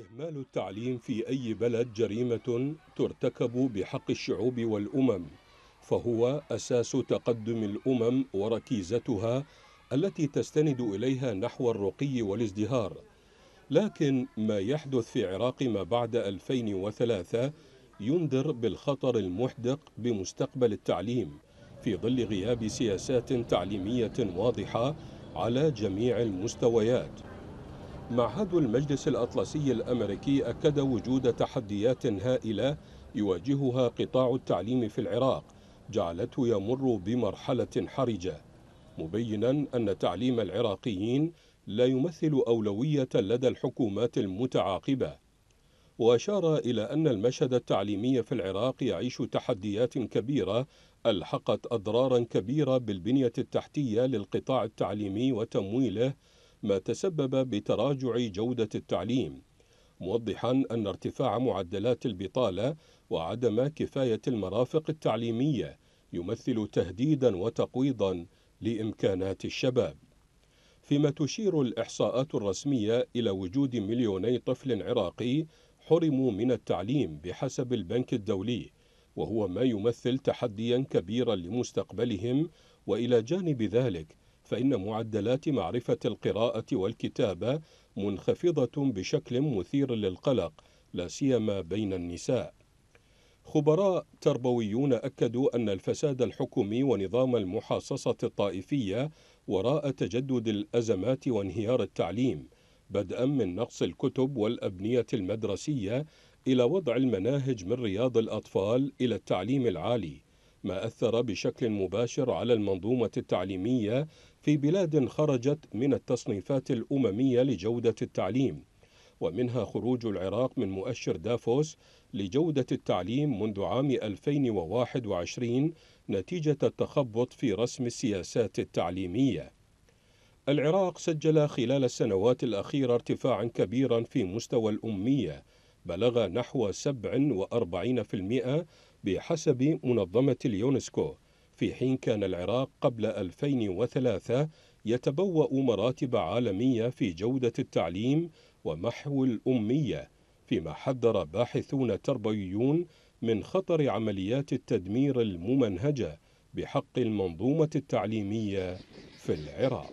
إهمال التعليم في أي بلد جريمة ترتكب بحق الشعوب والأمم فهو أساس تقدم الأمم وركيزتها التي تستند إليها نحو الرقي والازدهار لكن ما يحدث في عراق ما بعد 2003 ينذر بالخطر المحدق بمستقبل التعليم في ظل غياب سياسات تعليمية واضحة على جميع المستويات معهد المجلس الأطلسي الأمريكي أكد وجود تحديات هائلة يواجهها قطاع التعليم في العراق جعلته يمر بمرحلة حرجة مبينا أن تعليم العراقيين لا يمثل أولوية لدى الحكومات المتعاقبة وأشار إلى أن المشهد التعليمي في العراق يعيش تحديات كبيرة ألحقت أضرارا كبيرة بالبنية التحتية للقطاع التعليمي وتمويله ما تسبب بتراجع جودة التعليم موضحا أن ارتفاع معدلات البطالة وعدم كفاية المرافق التعليمية يمثل تهديدا وتقويضا لإمكانات الشباب فيما تشير الإحصاءات الرسمية إلى وجود مليوني طفل عراقي حرموا من التعليم بحسب البنك الدولي وهو ما يمثل تحديا كبيرا لمستقبلهم والى جانب ذلك فإن معدلات معرفة القراءة والكتابة منخفضة بشكل مثير للقلق لا سيما بين النساء. خبراء تربويون أكدوا أن الفساد الحكومي ونظام المحاصصة الطائفية وراء تجدد الأزمات وانهيار التعليم، بدءا من نقص الكتب والأبنية المدرسية إلى وضع المناهج من رياض الأطفال إلى التعليم العالي. ما أثر بشكل مباشر على المنظومة التعليمية في بلاد خرجت من التصنيفات الأممية لجودة التعليم ومنها خروج العراق من مؤشر دافوس لجودة التعليم منذ عام 2021 نتيجة التخبط في رسم السياسات التعليمية. العراق سجل خلال السنوات الأخيرة ارتفاعا كبيرا في مستوى الأمية بلغ نحو 47% بحسب منظمة اليونسكو في حين كان العراق قبل 2003 يتبوأ مراتب عالمية في جودة التعليم ومحو الأمية فيما حذر باحثون تربويون من خطر عمليات التدمير الممنهجة بحق المنظومة التعليمية في العراق